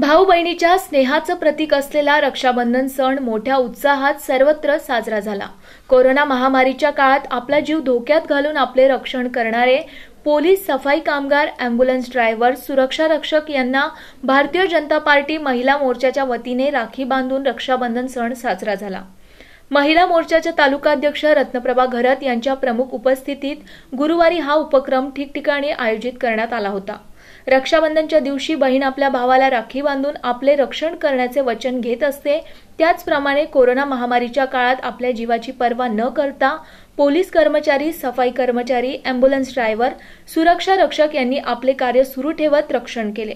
भाऊ बहिणीच्या स्नेहाचं प्रतीक असलेला रक्षाबंधन सण मोठ्या उत्साहात सर्वत्र साजरा झाला कोरोना महामारीच्या काळात आपला जीव धोक्यात घालून आपले रक्षण करणारे पोलीस सफाई कामगार अँब्युलन्स ड्रायव्हर सुरक्षा रक्षक यांना भारतीय जनता पार्टी महिला मोर्चाच्या वतीने राखी बांधून रक्षाबंधन सण साजरा झाला महिला मोर्चाच्या तालुकाध्यक्ष रत्नप्रभा घरत यांच्या प्रमुख उपस्थितीत गुरुवारी हा उपक्रम ठिकठिकाणी आयोजित करण्यात आला होता रक्षाबंधनच्या दिवशी बहीण आपल्या भावाला राखी बांधून आपले रक्षण करण्याचे वचन घेत असते त्याचप्रमाणे कोरोना महामारीच्या काळात आपल्या जीवाची पर्वा न करता पोलीस कर्मचारी सफाई कर्मचारी अँब्युलन्स ड्रायव्हर सुरक्षा रक्षक यांनी आपले कार्य सुरू ठेवत रक्षण केले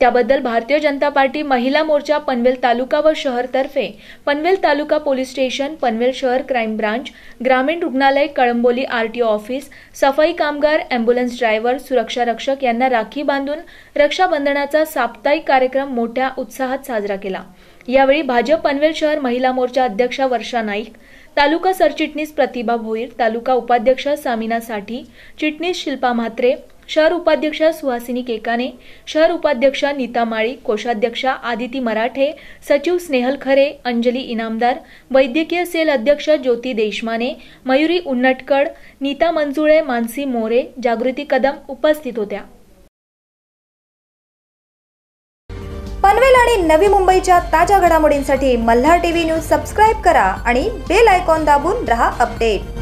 त्याबद्दल भारतीय जनता पार्टी महिला मोर्चा पनवेल तालुका व शहरतर्फे पनवेल तालुका पोलीस स्टेशन पनवेल शहर क्राईम ब्रांच ग्रामीण रुग्णालय कळंबोली आरटीओ ऑफिस सफाई कामगार अँब्युलन्स ड्रायव्हर सुरक्षा रक्षक यांना राखी बांधून रक्षाबंधनाचा साप्ताहिक कार्यक्रम मोठ्या उत्साहात साजरा केला यावेळी भाजप पनवेल शहर महिला मोर्चा अध्यक्षा वर्षा नाईक तालुका सरचिटणीस प्रतिभा भोईर तालुका उपाध्यक्ष सामिना साठी चिटणीस शिल्पा म्हात्रे शहर उपाध्यक्ष सुहासिनी केकाने शहर उपाध्यक्षा नीता माळी कोषाध्यक्षा आदिती मराठे सचिव स्नेहल खरे अंजली इनामदार वैद्यकीय सेल अध्यक्ष ज्योती देशमाने मयुरी उन्नटकड नीता मंजुळे मानसी मोरे जागृती कदम उपस्थित होत्या पनवेल आणि नवी मुंबईच्या ताज्या घडामोडींसाठी मल्हार टीव्ही न्यूज सबस्क्राईब करा आणि बेल आयकॉन दाबून रहा अपडेट